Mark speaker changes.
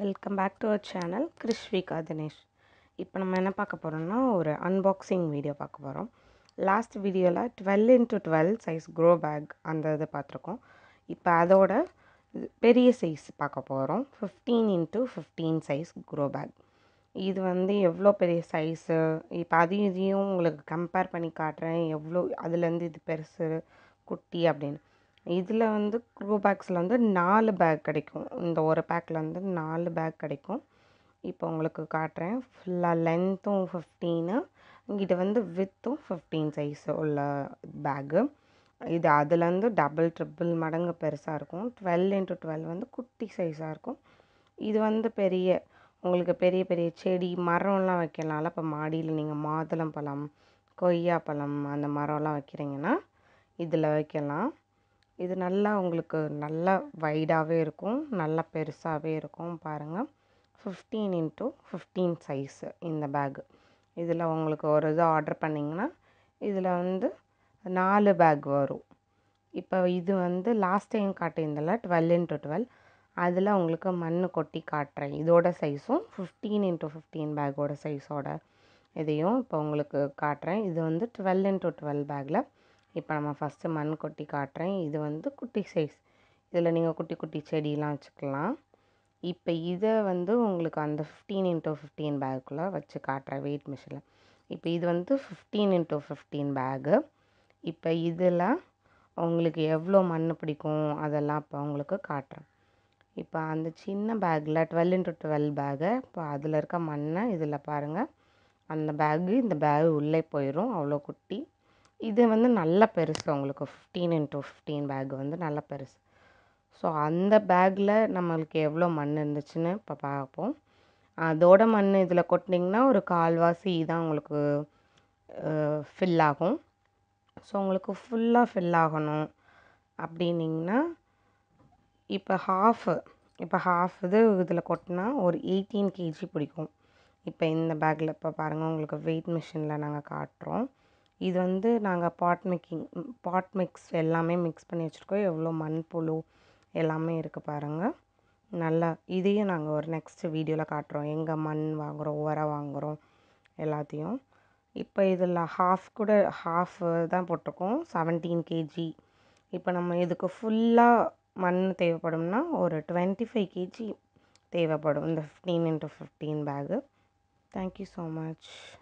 Speaker 1: welcome back to our channel Krishvika Dinesh இப்போ நம்ம என்ன பார்க்க போகிறோம்னா ஒரு அன்பாக்சிங் வீடியோ பார்க்க போகிறோம் லாஸ்ட் வீடியோவில் twelve into twelve size grow bag அந்த இது பார்த்துருக்கோம் இப்போ அதோட பெரிய சைஸ் பார்க்க போகிறோம் fifteen into fifteen size grow bag இது வந்து எவ்வளோ பெரிய சைஸு இப்போ அதையும் இதையும் உங்களுக்கு கம்பேர் பண்ணி காட்டுறேன் எவ்வளோ அதுலேருந்து இது பெருசு குட்டி அப்படின்னு இதில் வந்து க்ரோ பேக்ஸில் வந்து நாலு பேக் கிடைக்கும் இந்த ஒரு பேக்கில் வந்து நாலு பேக் கிடைக்கும் இப்போ உங்களுக்கு காட்டுறேன் ஃபுல்லாக லென்த்தும் ஃபிஃப்டீனு இது வந்து வித்தும் ஃபிஃப்டீன் சைஸ் உள்ள பேகு இது அதுலேருந்து டபுள் ட்ரிபிள் மடங்கு பெருசாக இருக்கும் டுவெல் இன்ட்டு டுவெல் வந்து குட்டி சைஸாக இருக்கும் இது வந்து பெரிய உங்களுக்கு பெரிய பெரிய செடி மரம்லாம் வைக்கலாம்ல இப்போ மாடியில் நீங்கள் மாதுளம்பழம் கொய்யாப்பழம் கொய்யா பழம் அந்த மரம்லாம் வைக்கிறீங்கன்னா இதில் வைக்கலாம் இது நல்லா உங்களுக்கு நல்லா வைடாகவே இருக்கும் நல்லா பெருசாகவே இருக்கும் பாருங்கள் ஃபிஃப்டீன் இன்ட்டு ஃபிஃப்டீன் சைஸு இந்த பேகு இதில் உங்களுக்கு ஒரு இது ஆர்டர் பண்ணிங்கன்னா இதில் வந்து நாலு பேக் வரும் இப்போ இது வந்து லாஸ்ட் டைம் காட்டியிருந்தில்ல டுவெல் இன்ட்டு டுவெல் அதில் உங்களுக்கு மண் கொட்டி காட்டுறேன் இதோட சைஸும் ஃபிஃப்டீன் இன்ட்டு ஃபிஃப்டீன் பேக்கோட சைஸோட இதையும் இப்போ உங்களுக்கு காட்டுறேன் இது வந்து டுவெல் இன்ட்டு டுவெல் பேக்கில் இப்போ நம்ம ஃபஸ்ட்டு மண் கொட்டி காட்டுறேன் இது வந்து குட்டி சைஸ் இதில் நீங்கள் குட்டி குட்டி செடியெலாம் வச்சுக்கலாம் இப்போ இதை வந்து உங்களுக்கு அந்த ஃபிஃப்டீன் இன்ட்டு ஃபிஃப்டீன் பேக்குள்ளே வச்சு காட்டுறேன் வெயிட் மிஷினில் இப்போ இது வந்து ஃபிஃப்டீன் இன்ட்டு ஃபிஃப்டீன் பேகு இப்போ இதில் உங்களுக்கு எவ்வளோ மண் பிடிக்கும் அதெல்லாம் இப்போ உங்களுக்கு காட்டுறேன் இப்போ அந்த சின்ன பேக்கில் டுவெல் இன்ட்டு டுவெல் பேகு இப்போ அதில் இருக்க மண்ணை இதில் பாருங்கள் அந்த பேகு இந்த பேகு உள்ளே போயிடும் அவ்வளோ குட்டி இது வந்து நல்ல பெருசு உங்களுக்கு ஃபிஃப்டீன் இன்ட்டு ஃபிஃப்டீன் பேக் வந்து நல்ல பெருசு ஸோ அந்த பேக்கில் நம்மளுக்கு எவ்வளோ மண் இருந்துச்சுன்னு இப்போ பார்ப்போம் அதோட மண் இதில் கொட்டினிங்கன்னா ஒரு கால்வாசி தான் உங்களுக்கு ஃபில் ஆகும் ஸோ உங்களுக்கு ஃபுல்லாக ஃபில் ஆகணும் அப்படின்னிங்கன்னா இப்போ ஹாஃபு இப்போ ஹாஃப் இது இதில் கொட்டினா ஒரு எயிட்டீன் கேஜி பிடிக்கும் இப்போ இந்த பேக்கில் இப்போ பாருங்கள் உங்களுக்கு வெயிட் மிஷினில் நாங்கள் காட்டுறோம் இது வந்து நாங்கள் பாட் மேக்கிங் பாட் மிக்ஸ் எல்லாமே மிக்ஸ் பண்ணி வச்சுருக்கோம் எவ்வளோ மண்புழு எல்லாமே இருக்குது பாருங்கள் நல்லா இதையும் நாங்கள் ஒரு நெக்ஸ்ட் வீடியோவில் காட்டுறோம் எங்கே மண் வாங்குகிறோம் உரம் வாங்குகிறோம் எல்லாத்தையும் இப்போ இதில் ஹாஃப் கூட ஹாஃப் தான் போட்டிருக்கோம் செவன்டீன் கேஜி இப்போ நம்ம இதுக்கு ஃபுல்லாக மண் தேவைப்படும்னா ஒரு டுவெண்ட்டி ஃபைவ் கேஜி தேவைப்படும் இந்த fifteen into fifteen bag thank you so much